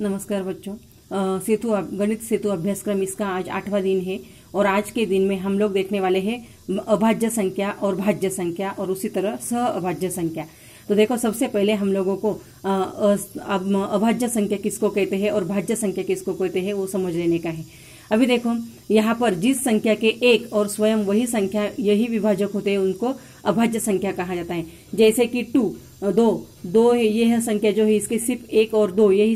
नमस्कार बच्चों सेतु गणित सेतु अभ्यासक्रम इसका आज आठवां दिन है और आज के दिन में हम लोग देखने वाले हैं अभाज्य संख्या और भाज्य संख्या और उसी तरह सह अभाज्य संख्या तो देखो सबसे पहले हम लोगों को अभाज्य संख्या किसको कहते हैं और भाज्य संख्या किसको कहते हैं वो समझ लेने का है अभी देखो यहाँ पर जिस संख्या के एक और स्वयं वही संख्या यही विभाजक होते हैं उनको अभाज्य संख्या कहा जाता है जैसे कि टू दो दो है ये है संख्या जो है इसके सिर्फ एक और दो यही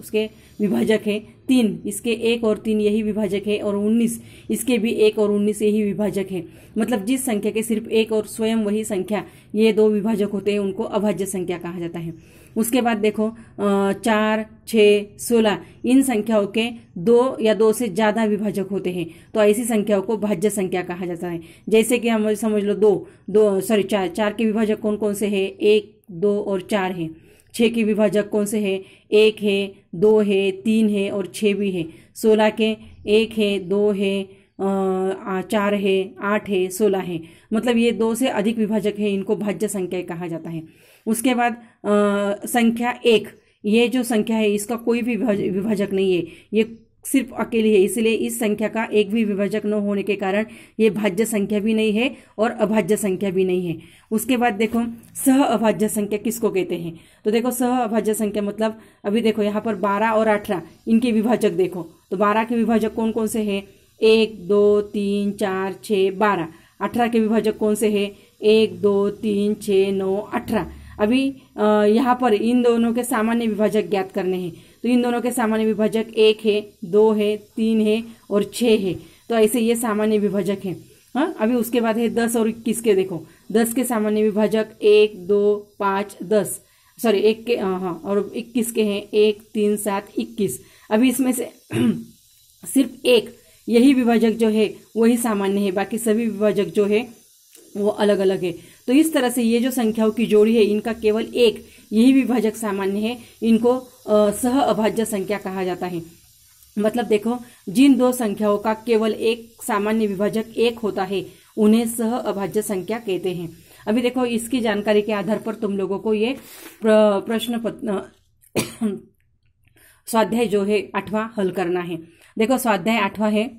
उसके विभाजक है तीन इसके एक और तीन यही विभाजक है और उन्नीस इसके भी एक और उन्नीस यही विभाजक है मतलब जिस संख्या के सिर्फ एक और स्वयं वही संख्या ये दो विभाजक होते हैं उनको अभाज्य संख्या कहा जाता है उसके बाद देखो चार छः सोलह इन संख्याओं के दो या दो से ज़्यादा विभाजक होते हैं तो ऐसी संख्याओं को भाज्य संख्या कहा जाता है जैसे कि हम समझ लो दो दो सॉरी चार चार के विभाजक कौन कौन से हैं एक दो और चार हैं छः के विभाजक कौन से हैं एक है दो है तीन है और छः भी है सोलह के एक है दो है आ, चार है आठ है सोलह है मतलब ये दो से अधिक विभाजक है इनको भाज्य संख्या कहा जाता है उसके बाद आ, संख्या एक ये जो संख्या है इसका कोई भी विभाजक नहीं है ये सिर्फ अकेली है इसलिए इस संख्या का एक भी विभाजक न होने के कारण ये भाज्य संख्या भी नहीं है और अभाज्य संख्या भी नहीं है उसके बाद देखो सह अभाज्य संख्या किसको कहते हैं तो देखो सह अभाज्य संख्या मतलब अभी देखो यहाँ पर बारह और अठारह इनके विभाजक देखो तो बारह के विभाजक कौन कौन से है एक दो तीन चार छः बारह अठारह के विभाजक कौन से है एक दो तीन छः नौ अठारह अभी यहाँ पर इन दोनों के सामान्य विभाजक ज्ञात करने हैं तो इन दोनों के सामान्य विभाजक एक है दो है तीन है और छ है तो ऐसे ये सामान्य विभाजक है हा? अभी उसके बाद है दस और इक्कीस के देखो दस के सामान्य विभाजक एक दो पांच दस सॉरी एक के हाँ, हाँ और इक्कीस के हैं एक तीन सात इक्कीस अभी इसमें से सिर्फ एक यही विभाजक जो है वही सामान्य है बाकी सभी विभाजक जो है वो अलग अलग है तो इस तरह से ये जो संख्याओं की जोड़ी है इनका केवल एक यही विभाजक सामान्य है इनको सह अभाज्य संख्या कहा जाता है मतलब देखो जिन दो संख्याओं का केवल एक सामान्य विभाजक एक होता है उन्हें सह अभाज्य संख्या कहते हैं अभी देखो इसकी जानकारी के आधार पर तुम लोगों को ये प्रश्न स्वाध्याय जो है आठवां हल करना है देखो स्वाध्याय आठवां है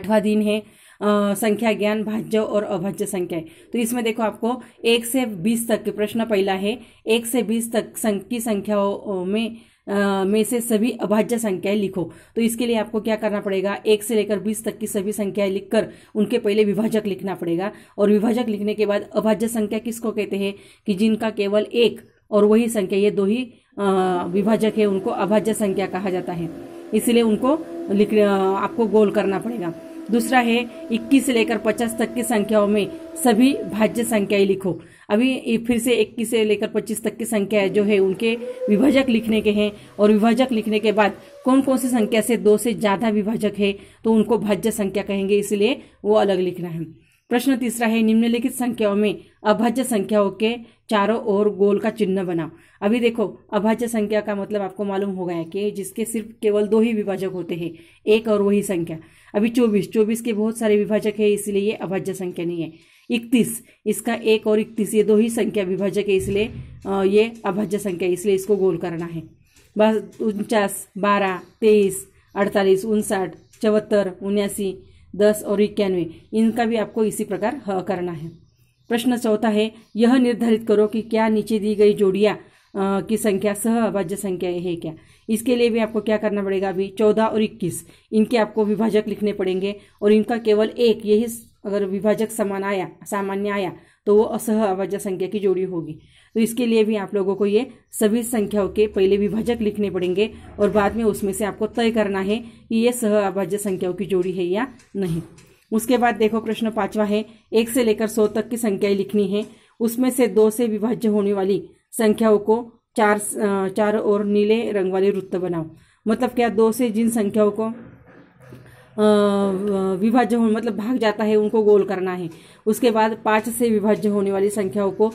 आठवां दिन है संख्या ज्ञान भाज्य और अभाज्य संख्या तो इसमें देखो आपको एक से बीस तक प्रश्न पहला है एक से बीस तक की संख्याओं में आ, में से सभी अभाज्य संख्याएं लिखो तो इसके लिए आपको क्या करना पड़ेगा एक से लेकर बीस तक की सभी संख्याएं लिखकर उनके पहले विभाजक लिखना पड़ेगा और विभाजक लिखने के बाद अभाज्य संख्या किसको कहते हैं कि जिनका केवल एक और वही संख्या ये दो ही विभाजक है उनको अभाज्य संख्या कहा जाता है इसलिए उनको लिख आपको गोल करना पड़ेगा दूसरा है इक्कीस से लेकर पचास तक की संख्याओं में सभी भाज्य संख्याएं लिखो अभी फिर से इक्कीस से लेकर पच्चीस तक की संख्या जो है उनके विभाजक लिखने के हैं और विभाजक लिखने के बाद कौन कौन सी संख्या से दो से ज़्यादा विभाजक है तो उनको भाज्य संख्या कहेंगे इसलिए वो अलग लिखना है प्रश्न तीसरा है निम्नलिखित संख्याओं में अभाज्य संख्याओं के चारों ओर गोल का चिन्ह बनाओ अभी देखो अभाज्य संख्या का मतलब आपको मालूम हो गया कि जिसके सिर्फ केवल दो ही विभाजक होते हैं एक और वही संख्या अभी चौबीस चौबीस के बहुत सारे विभाजक है इसलिए ये अभाज्य संख्या नहीं है इकतीस इसका एक और इकतीस ये दो ही संख्या विभाजक है इसलिए ये अभाज्य संख्या इसलिए इसको गोल करना है बस उनचास बारह तेईस अड़तालीस उनसठ चौहत्तर उन्यासी दस और इक्यानवे इनका भी आपको इसी प्रकार ह करना है प्रश्न चौथा है यह निर्धारित करो कि क्या नीचे दी गई जोड़िया की संख्या सह अभाज्य संख्या है क्या इसके लिए भी आपको क्या करना पड़ेगा अभी चौदह और इक्कीस इनके आपको विभाजक लिखने पड़ेंगे और इनका केवल एक यही अगर विभाजक समान आया सामान्य आया तो वो असह अभाज्य संख्या की जोड़ी होगी तो इसके लिए भी आप लोगों को ये सभी संख्याओं के पहले विभाजक लिखने पड़ेंगे और बाद में उसमें से आपको तय करना है कि ये सह अभाज्य संख्याओं की जोड़ी है या नहीं उसके बाद देखो प्रश्न पांचवा है एक से लेकर सौ तक की संख्याएं लिखनी है उसमें से दो से विभाज्य होने वाली संख्याओं को चार चार और नीले रंग वाले वृत्त बनाओ मतलब क्या दो से जिन संख्याओं को विभाज्य हो मतलब भाग जाता है उनको गोल करना है उसके बाद पाँच से विभाज्य होने वाली संख्याओं को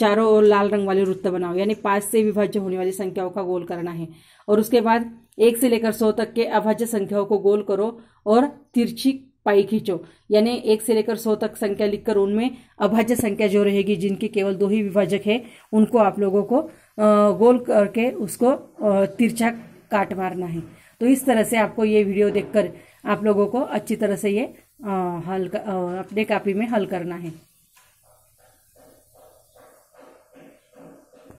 चारों ओर लाल रंग वाले वृत्त बनाओ यानी पाँच से विभाज्य होने वाली संख्याओं का गोल करना है और उसके बाद एक से लेकर सौ तक के अभाज्य संख्याओं को गोल करो और तिरछी पाई खींचो यानी एक से लेकर सौ तक संख्या लिखकर उनमें अभाज्य संख्या जो रहेगी जिनके केवल दो ही विभाजक है उनको आप लोगों को गोल करके उसको तिरछा काट मारना है तो इस तरह से आपको ये वीडियो देखकर आप लोगों को अच्छी तरह से ये हल अपने कापी में हल करना है